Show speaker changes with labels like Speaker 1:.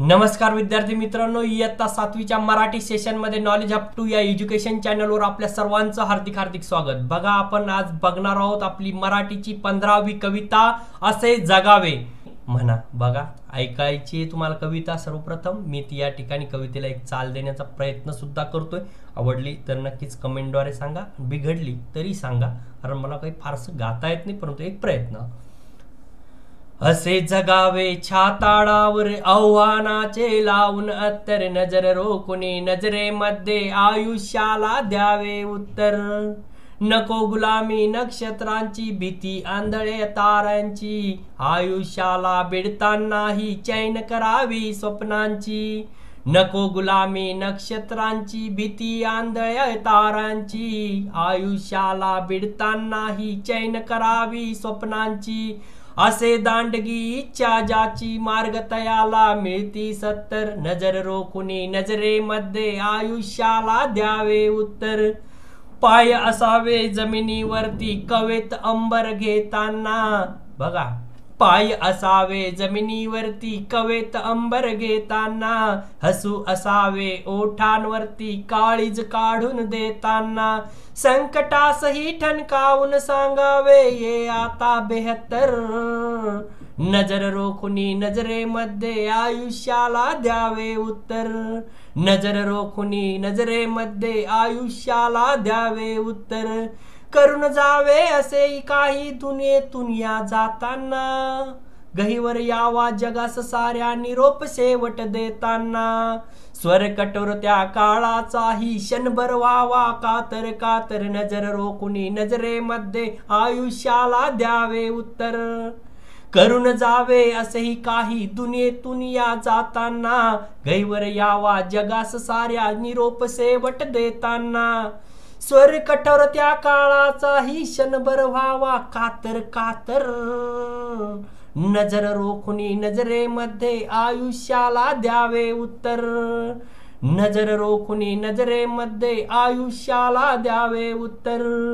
Speaker 1: नमस्कार
Speaker 2: विद्यार्थी मित्रांनो इयत्ता सातवीच्या मराठी सेशन मध्ये नॉलेज अप टू या एज्युकेशन चॅनलवर आपल्या सर्वांचं हार्दिक हार्दिक स्वागत बघा आपण आज बघणार आहोत आपली मराठीची पंधरावी कविता असे जगावे म्हणा बघा ऐकायची तुम्हाला कविता सर्वप्रथम मी ती या ठिकाणी कवितेला एक चाल देण्याचा प्रयत्न सुद्धा करतोय आवडली तर नक्कीच कमेंटद्वारे सांगा बिघडली तरी सांगा कारण मला काही फारसं गाता येत नाही परंतु एक प्रयत्न असे जगावे छाताळावर आव्हानाचे लावून अत्तर नजर नजरे नजरेमध्ये आयुष्याला द्यावे उत्तर नको गुलामी नक्षत्रांची भीती आंधळे तारांची आयुष्याला बिडतानाही चैन करावी स्वप्नांची नको गुलामी नक्षत्रांची भीती आंधळे तारांची आयुष्याला बिडतानाही चैन करावी स्वप्नांची असे दांडगी इच्छा जाची मार्ग तयाला मिळती सत्तर नजर रोखुनी नजरे मध्ये आयुष्याला द्यावे उत्तर पाय असावे जमिनीवरती कवेत अंबर घेताना बघा पाय असावे जमिनीवरती कवेत अंबर घेताना हसू असावे ओठांवरती काळीज काढून देताना संकटासही ठणकावून सांगावे ये आता बेहत्तर नजर रोखुनी नजरेमध्ये आयुष्याला द्यावे उत्तर नजर रोखुनी नजरेमध्ये आयुष्याला द्यावे उत्तर करून जावे असे काही दुनियेतून या जाताना गहीवर यावा जगास साऱ्या निरोप शेवट देताना स्वर कठोर त्या काळाचाही क्षणभर वावा कातर कातर नजर नजरे नजरेमध्ये आयुष्याला द्यावे उत्तर करून जावे असेही काही दुनियेतून या जाताना गैवर यावा जगास साऱ्या निरोप सेवट देताना स्वर कठोर त्या काळाचाही क्षणभर व्हावा कातर कातर नजर रोखुनी नजरेमध्ये आयुष्याला द्यावे उत्तर नजर रोखुनी नजरेमध्ये आयुष्याला द्यावे उत्तर